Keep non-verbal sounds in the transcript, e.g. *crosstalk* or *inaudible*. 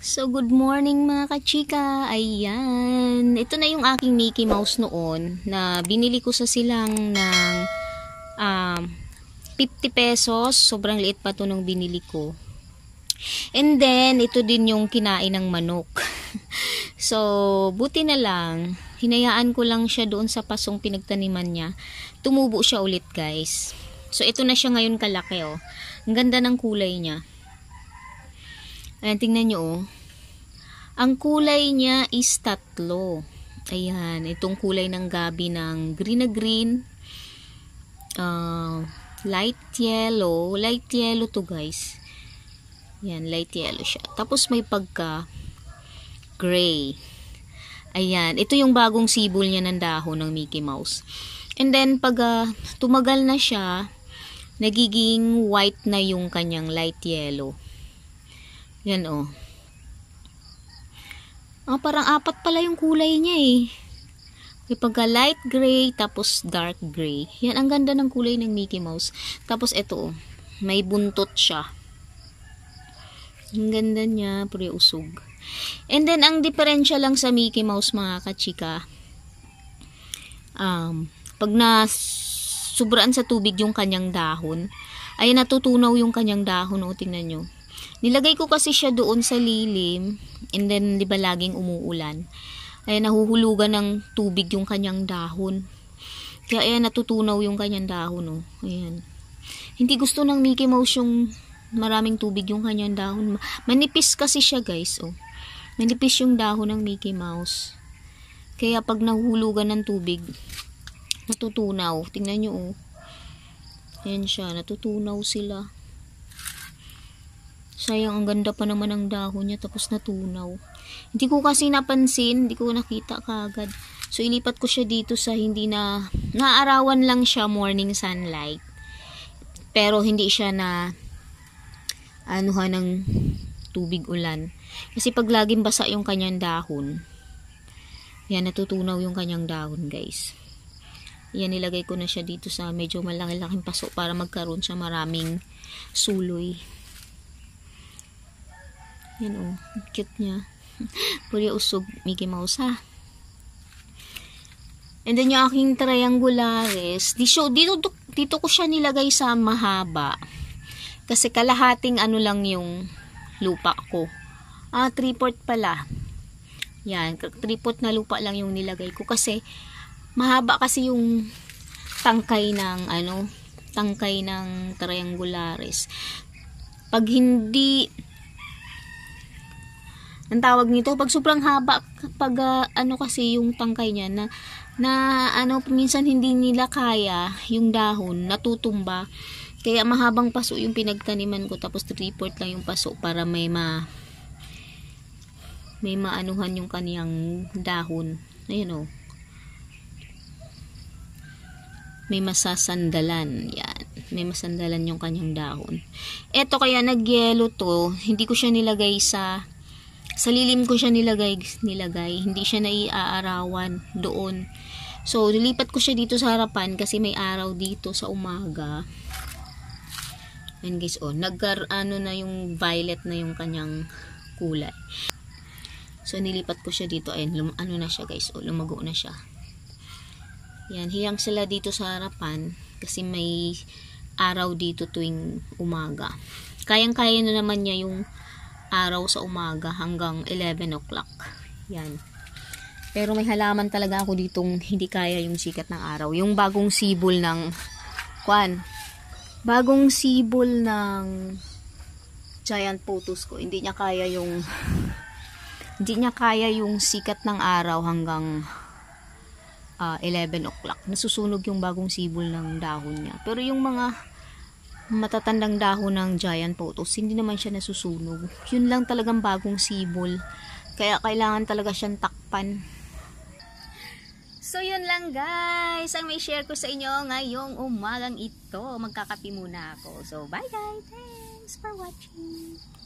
So, good morning mga kachika. Ayan. Ito na yung aking Mickey Mouse noon na binili ko sa silang ng um, 50 pesos. Sobrang liit pa to nung binili ko. And then, ito din yung kinain ng manok. *laughs* so, buti na lang. Hinayaan ko lang siya doon sa pasong pinagtaniman niya. Tumubo siya ulit guys. So, ito na siya ngayon kalaki oh. Ang ganda ng kulay niya. Ayan, tingnan nyo oh. Ang kulay niya is tatlo. Ayan, itong kulay ng gabi ng green na green, uh, light yellow, light yellow to guys. Ayan, light yellow siya. Tapos may pagka gray. Ayan, ito yung bagong sibol niya ng dahon ng Mickey Mouse. And then, pag uh, tumagal na siya, nagiging white na yung kanyang light yellow. Yan oh. Ah, parang apat pala yung kulay niya eh. May pagka light gray, tapos dark gray. Yan, ang ganda ng kulay ng Mickey Mouse. Tapos ito oh, may buntot siya. Ang ganda niya, pre usog. And then, ang diferensya lang sa Mickey Mouse mga kachika, um, pag na subraan sa tubig yung kanyang dahon, ay natutunaw yung kanyang dahon. O, oh, tingnan nyo. Nilagay ko kasi siya doon sa lilim and then 'di ba laging umuulan. Ay nahuhulugan ng tubig yung kanyang dahon. Kaya ayan natutunaw yung kanyang dahon oh. Ayan. Hindi gusto ng Mickey Mouse yung maraming tubig yung kanyang dahon. Manipis kasi siya guys oh. Manipis yung dahon ng Mickey Mouse. Kaya pag nahuhulugan ng tubig, natutunaw. Tingnan nyo, oh. Ayan siya, natutunaw sila sayang ang ganda pa naman ng dahon niya tapos natunaw hindi ko kasi napansin hindi ko nakita kaagad so ilipat ko siya dito sa hindi na naarawan lang siya morning sunlight pero hindi siya na anuhan ng tubig ulan kasi pag laging basa yung kanyang dahon yan natutunaw yung kanyang dahon guys yan, nilagay ko na siya dito sa medyo malaki-laking paso para magkaroon siya maraming suloy. Yan o. Oh, cute niya. *laughs* Puri usog Mickey Mouse ha. And then yung aking triangularis, di show, dito, dito ko siya nilagay sa mahaba. Kasi kalahating ano lang yung lupa ko. Ah, 3 pala. Yan, 3 na lupa lang yung nilagay ko kasi mahaba kasi yung tangkay ng ano, tangkay ng triangularis. Pag hindi ang tawag nito pag sobrang haba pag uh, ano kasi yung tangkay niya na na ano minsan hindi nila kaya yung dahon natutumba kaya mahabang paso yung pinagtaniman ko tapos 3 lang yung paso para may ma may maanuhan yung kaniyang dahon ayun oh may masasandalan yan may masandalan yung kanyang dahon eto kaya nagyelo to hindi ko siya nilagay sa sa lilim ko siya nilagay, nilagay. Hindi siya naiaarawan doon. So, nilipat ko siya dito sa harapan kasi may araw dito sa umaga. And guys, oh, nagkar ano na yung violet na yung kanyang kulay. So, nilipat ko siya dito. ayun lum ano na siya guys. Oh, lumago na siya. Yan, hiyang sila dito sa harapan kasi may araw dito tuwing umaga. Kayang-kaya na naman niya yung araw sa umaga hanggang 11 o'clock. Yan. Pero may halaman talaga ako ditong hindi kaya yung sikat ng araw. Yung bagong sibol ng kwan. Bagong sibol ng giant photos ko. Hindi niya kaya yung *laughs* hindi niya kaya yung sikat ng araw hanggang uh, ah, 11 o'clock. Nasusunog yung bagong sibol ng dahon niya. Pero yung mga matatandang dahon ng giant potos, hindi naman siya nasusunog. Yun lang talagang bagong sibol. Kaya kailangan talaga siyang takpan. So yun lang guys, ang may share ko sa inyo ngayong umagang ito. Magkakapi muna ako. So bye guys, thanks for watching.